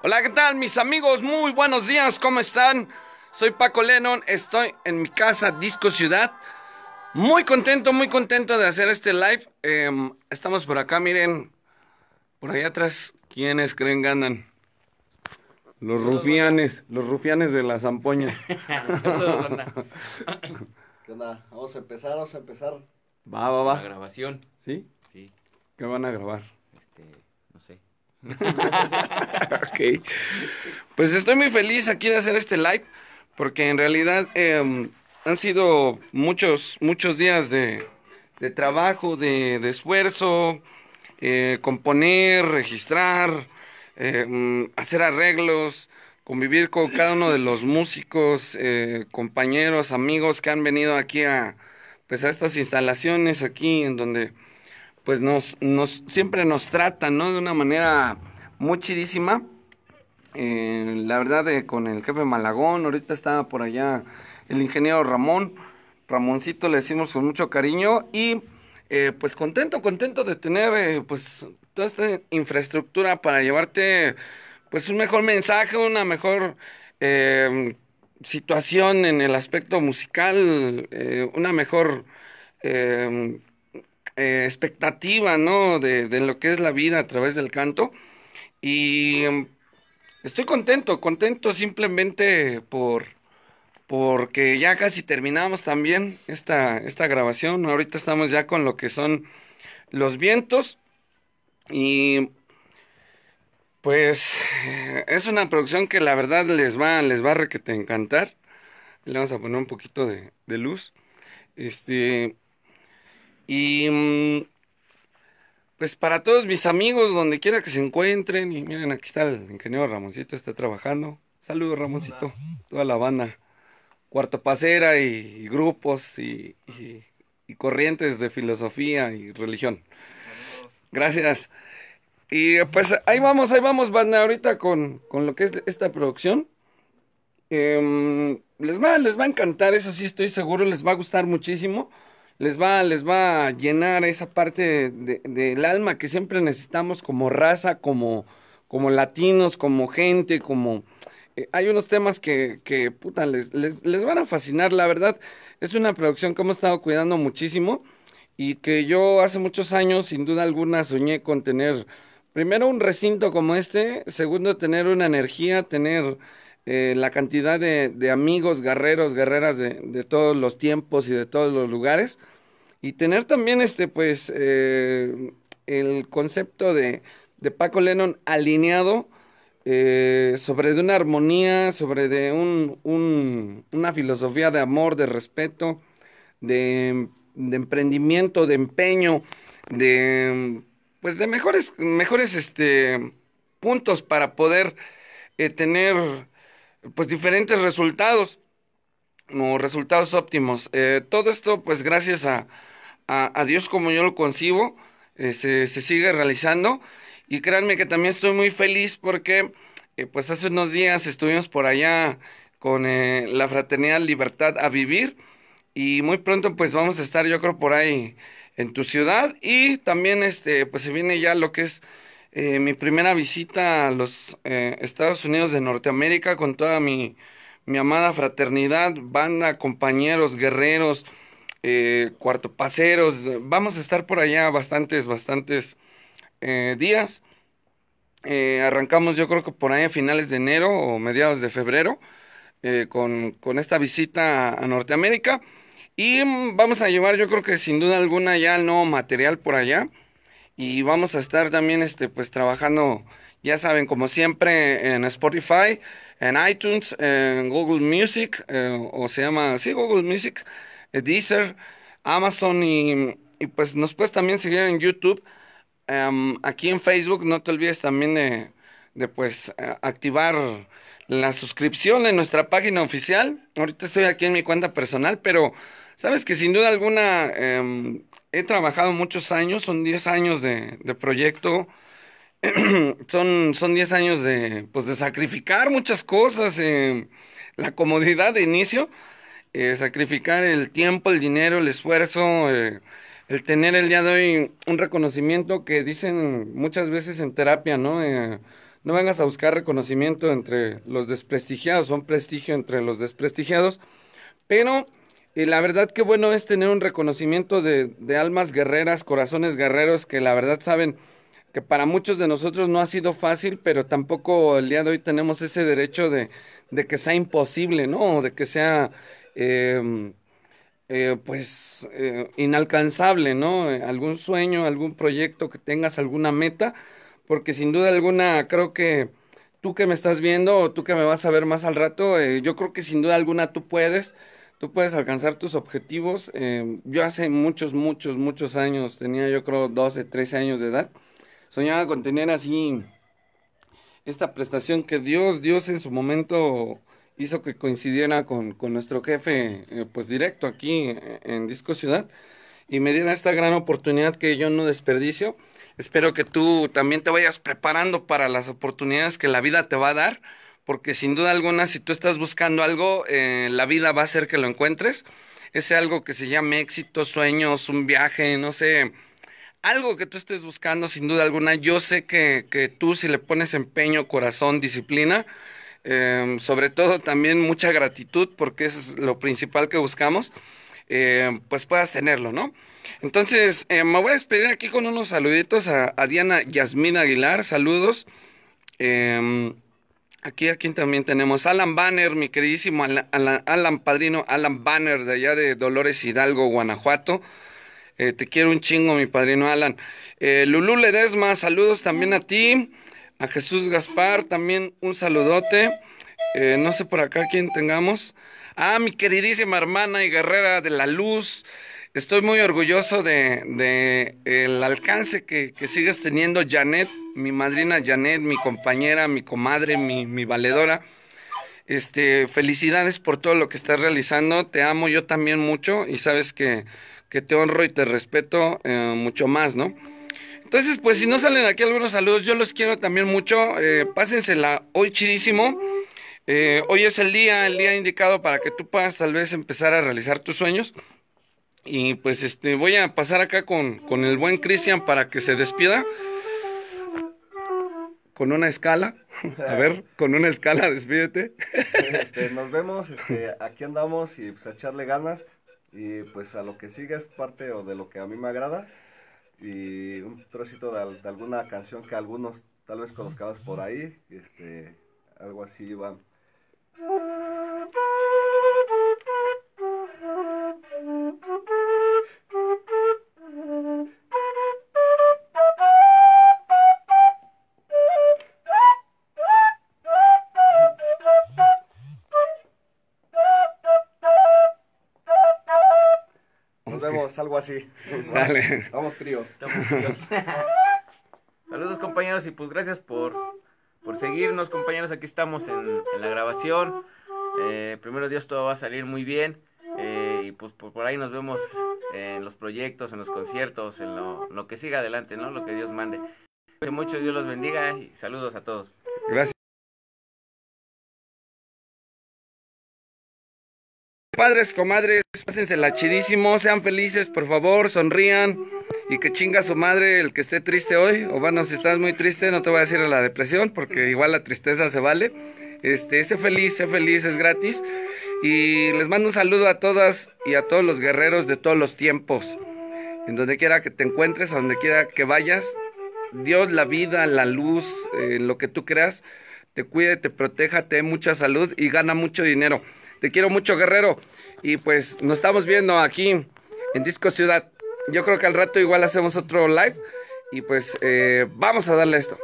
Hola, ¿qué tal mis amigos? Muy buenos días, ¿cómo están? Soy Paco Lennon, estoy en mi casa Disco Ciudad. Muy contento, muy contento de hacer este live. Em, estamos por acá, miren, por allá atrás, ¿quiénes creen ganan? Los rufianes, los rufianes de las ampoñas ¿Qué onda? Vamos a empezar, vamos a empezar. Va, va, va. La grabación. ¿Sí? Sí. ¿Qué van a grabar? Este, no sé ok. Pues estoy muy feliz aquí de hacer este live, porque en realidad em, han sido muchos, muchos días de, de trabajo, de, esfuerzo, eh, componer, registrar, em, hacer arreglos, convivir con cada uno de los músicos, eh, compañeros, amigos que han venido aquí a, pues a estas instalaciones, aquí en donde pues nos, nos siempre nos tratan, ¿no? De una manera muy chidísima. Eh, la verdad, eh, con el jefe Malagón, ahorita está por allá el ingeniero Ramón. Ramoncito le decimos con mucho cariño y eh, pues contento, contento de tener pues toda esta infraestructura para llevarte pues un mejor mensaje, una mejor situación en el aspecto musical, una mejor eh, expectativa, ¿no? De, de, lo que es la vida a través del canto. Y em, estoy contento, contento simplemente por porque ya casi terminamos también esta, esta grabación. Ahorita estamos ya con lo que son los vientos. Y pues eh, es una producción que la verdad les va, les va a requete encantar. Le vamos a poner un poquito de, de luz. Este, y mm, pues para todos mis amigos, donde quiera que se encuentren, y miren, aquí está el ingeniero Ramoncito, está trabajando. Saludos Ramoncito, toda la banda, cuarto pasera y, grupos y, corrientes de filosofía y religión. Gracias. Y pues ahí vamos, ahí vamos, banda, ahorita con, con lo que es esta producción. Em, les, va, les va a encantar, eso sí estoy seguro, les va a gustar muchísimo les va, les va a llenar esa parte del de, alma que siempre necesitamos como raza, como, como latinos, como gente, como... Eh, hay unos temas que, que puta, les, les, les, van a fascinar, la verdad. Es una producción que hemos estado cuidando muchísimo y que yo hace muchos años, sin duda alguna, soñé con tener, primero, un recinto como este, segundo, tener una energía, tener eh, la cantidad de, amigos, guerreros, guerreras de, todos los tiempos y de todos los lugares. Y tener también este, pues, eh, el concepto de, Paco Lennon alineado eh, sobre de una armonía, sobre de una filosofía de amor, de respeto, de, emprendimiento, de empeño, de pues de mejores, mejores este, puntos para poder tener pues diferentes resultados o resultados óptimos. Eh, todo esto pues gracias a, a, Dios como yo lo concibo, eh, se, se, sigue realizando y créanme que también estoy muy feliz porque eh, pues hace unos días estuvimos por allá con la fraternidad Libertad a Vivir y muy pronto pues vamos a estar yo creo por ahí en tu ciudad y también este pues se viene ya lo que es eh, mi primera visita a los eh, Estados Unidos de Norteamérica con toda mi, amada fraternidad, banda, compañeros, guerreros, eh, cuartopaceros. Vamos a estar por allá bastantes, bastantes eh, días. arrancamos yo creo que por ahí a finales de enero o mediados de febrero con, con esta visita a Norteamérica. Y mm, vamos a llevar yo creo que sin duda alguna ya el nuevo material por allá y vamos a estar también este pues trabajando ya saben como siempre en Spotify en iTunes en Google Music eh, o se llama así Google Music eh, Deezer Amazon y, pues nos puedes también seguir en YouTube em, aquí en Facebook no te olvides también de, de pues eh, activar la suscripción en nuestra página oficial ahorita estoy aquí en mi cuenta personal pero Sabes que sin duda alguna em, he trabajado muchos años, son 10 años de, proyecto, son, son 10 años de, pues, de sacrificar muchas cosas, em, la comodidad de inicio, eh, sacrificar el tiempo, el dinero, el esfuerzo, eh, el tener el día de hoy un reconocimiento que dicen muchas veces en terapia, ¿no? Eh, no vengas a buscar reconocimiento entre los desprestigiados, son prestigio entre los desprestigiados, pero y la verdad que bueno es tener un reconocimiento de, de almas guerreras, corazones guerreros que la verdad saben que para muchos de nosotros no ha sido fácil, pero tampoco el día de hoy tenemos ese derecho de, de que sea imposible, ¿no? De que sea, em, eh, pues, eh, inalcanzable, ¿no? Eh, algún sueño, algún proyecto que tengas, alguna meta, porque sin duda alguna creo que tú que me estás viendo o tú que me vas a ver más al rato, eh, yo creo que sin duda alguna tú puedes tú puedes alcanzar tus objetivos. Em, yo hace muchos, muchos, muchos años, tenía yo creo 12, 13 años de edad, soñaba con tener así esta prestación que Dios, Dios en su momento hizo que coincidiera con, nuestro jefe, eh, pues directo aquí eh, en Disco Ciudad, y me diera esta gran oportunidad que yo no desperdicio. Espero que tú también te vayas preparando para las oportunidades que la vida te va a dar porque sin duda alguna, si tú estás buscando algo, eh, la vida va a hacer que lo encuentres. Ese algo que se llame éxito, sueños, un viaje, no sé, algo que tú estés buscando, sin duda alguna, yo sé que, tú si le pones empeño, corazón, disciplina, eh, sobre todo también mucha gratitud, porque eso es lo principal que buscamos, eh, pues puedas tenerlo, ¿no? Entonces, me voy a despedir aquí con unos saluditos a, Diana Yasmín Aguilar, saludos. Aquí, aquí también tenemos Alan Banner, mi queridísimo Alan, Padrino, Alan Banner de allá de Dolores Hidalgo, Guanajuato. Eh, te quiero un chingo, mi padrino Alan. Lulu eh, Lulú Ledesma, saludos también a ti. A Jesús Gaspar, también un saludote. Eh, no sé por acá quién tengamos. Ah, mi queridísima hermana y guerrera de la luz, Estoy muy orgulloso de, el alcance que, sigues teniendo, Janet, mi madrina Janet, mi compañera, mi comadre, mi, valedora. Este, felicidades por todo lo que estás realizando. Te amo yo también mucho y sabes que, te honro y te respeto eh, mucho más, ¿no? Entonces, pues si no salen aquí algunos saludos, yo los quiero también mucho. Eh, pásensela hoy chidísimo. Eh, hoy es el día, el día indicado para que tú puedas tal vez empezar a realizar tus sueños. Y pues este, voy a pasar acá con, con el buen Cristian para que se despida. Con una escala. A ver, con una escala, despídete. Este, nos vemos, este, aquí andamos y pues a echarle ganas. Y pues a lo que sigue es parte o de lo que a mí me agrada. Y un trocito de, alguna canción que algunos tal vez conozcamos por ahí. Este, algo así, van. vemos, algo así. Vale. Estamos fríos. Saludos compañeros y pues gracias por, seguirnos compañeros. Aquí estamos en, la grabación. Eh, primero Dios todo va a salir muy bien. Eh, y pues por, ahí nos vemos en los proyectos, en los conciertos, en lo, que siga adelante, ¿no? Lo que Dios mande. Que mucho Dios los bendiga y saludos a todos. Gracias. Padres, comadres, pásensela chidísimo, sean felices, por favor, sonrían y que chinga su madre el que esté triste hoy. O bueno, si estás muy triste, no te voy a decir a la depresión, porque igual la tristeza se vale. Este, sé feliz, sé feliz, es gratis. Y les mando un saludo a todas y a todos los guerreros de todos los tiempos. En donde quiera que te encuentres, a donde quiera que vayas, Dios, la vida, la luz, en eh, lo que tú creas, te cuide, te proteja, te dé mucha salud y gana mucho dinero. Te quiero mucho, guerrero. Y pues nos estamos viendo aquí en Disco Ciudad. Yo creo que al rato igual hacemos otro live. Y pues eh, vamos a darle esto.